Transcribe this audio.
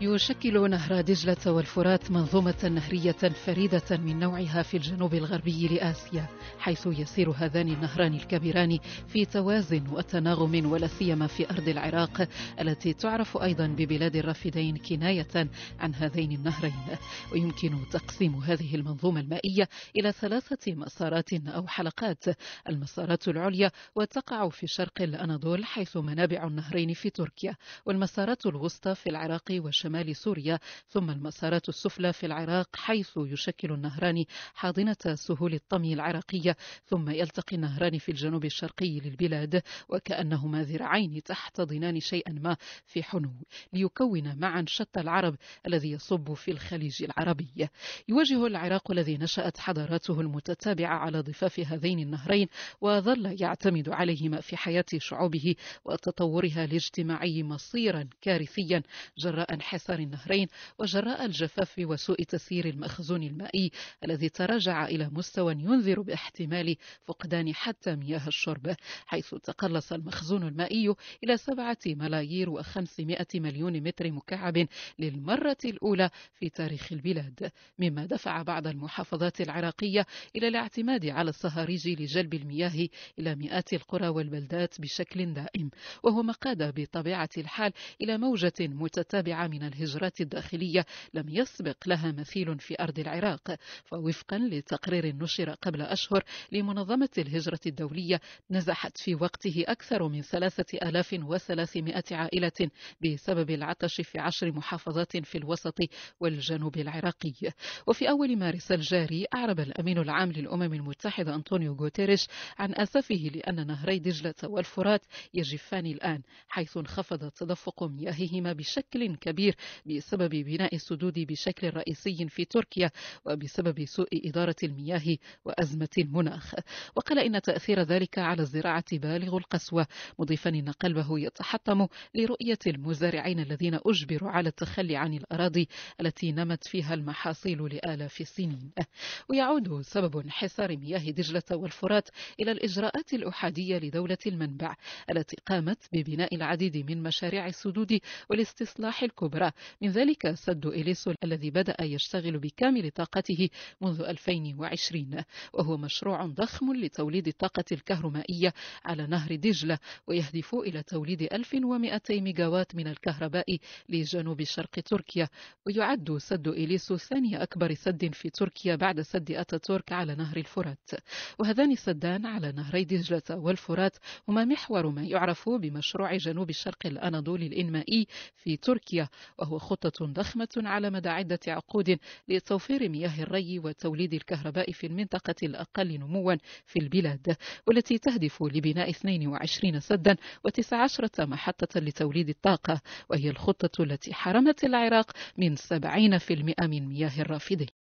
يشكل نهر دجلة والفرات منظومة نهرية فريدة من نوعها في الجنوب الغربي لآسيا حيث يسير هذان النهران الكبيران في توازن وتناغم ولا سيما في أرض العراق التي تعرف أيضا ببلاد الرافدين كناية عن هذين النهرين ويمكن تقسيم هذه المنظومة المائية إلى ثلاثة مسارات أو حلقات المسارات العليا وتقع في شرق الأناضول حيث منابع النهرين في تركيا والمسارات الوسطى في العراق وشرق شمال سوريا ثم المسارات السفلى في العراق حيث يشكل النهران حاضنة سهول الطمي العراقية ثم يلتقي النهران في الجنوب الشرقي للبلاد وكأنهما ذراعين تحتضنان شيئا ما في حنو ليكون معا شتى العرب الذي يصب في الخليج العربي يواجه العراق الذي نشأت حضاراته المتتابعة على ضفاف هذين النهرين وظل يعتمد عليهما في حياة شعوبه وتطورها الاجتماعي مصيرا كارثيا جراء انحدار حصار النهرين وجراء الجفاف وسوء تسيير المخزون المائي الذي تراجع إلى مستوى ينذر باحتمال فقدان حتى مياه الشرب حيث تقلص المخزون المائي إلى سبعة ملايير وخمسمائة مليون متر مكعب للمرة الأولى في تاريخ البلاد مما دفع بعض المحافظات العراقية إلى الاعتماد على الصهاريج لجلب المياه إلى مئات القرى والبلدات بشكل دائم وهو ما قاد بطبيعة الحال إلى موجة متتابعة من الهجرات الداخلية لم يسبق لها مثيل في أرض العراق فوفقا لتقرير نشر قبل أشهر لمنظمة الهجرة الدولية نزحت في وقته أكثر من 3300 عائلة بسبب العطش في عشر محافظات في الوسط والجنوب العراقي وفي أول مارس الجاري أعرب الأمين العام للأمم المتحدة أنطونيو غوتيريش عن أسفه لأن نهري دجلة والفرات يجفان الآن حيث انخفض تدفق مياههما بشكل كبير الكبير بسبب بناء السدود بشكل رئيسي في تركيا وبسبب سوء إدارة المياه وأزمة المناخ وقال إن تأثير ذلك على الزراعة بالغ القسوة مضيفا إن قلبه يتحطم لرؤية المزارعين الذين أجبروا على التخلي عن الأراضي التي نمت فيها المحاصيل لآلاف السنين ويعود سبب انحسار مياه دجلة والفرات إلى الإجراءات الأحادية لدولة المنبع التي قامت ببناء العديد من مشاريع السدود والاستصلاح الكبرى من ذلك سد إليسو الذي بدأ يشتغل بكامل طاقته منذ 2020 وهو مشروع ضخم لتوليد الطاقة الكهرومائية على نهر دجلة ويهدف إلى توليد 1200 ميجاوات من الكهرباء لجنوب شرق تركيا ويعد سد إليسو ثاني أكبر سد في تركيا بعد سد أتاتورك على نهر الفرات وهذان السدان على نهري دجلة والفرات هما محور ما يعرف بمشروع جنوب الشرق الأناضولي الإنمائي في تركيا وهو خطة ضخمة على مدى عدة عقود لتوفير مياه الري وتوليد الكهرباء في المنطقة الأقل نموا في البلاد والتي تهدف لبناء 22 سدا و19 محطة لتوليد الطاقة وهي الخطة التي حرمت العراق من 70% من مياه الرافدين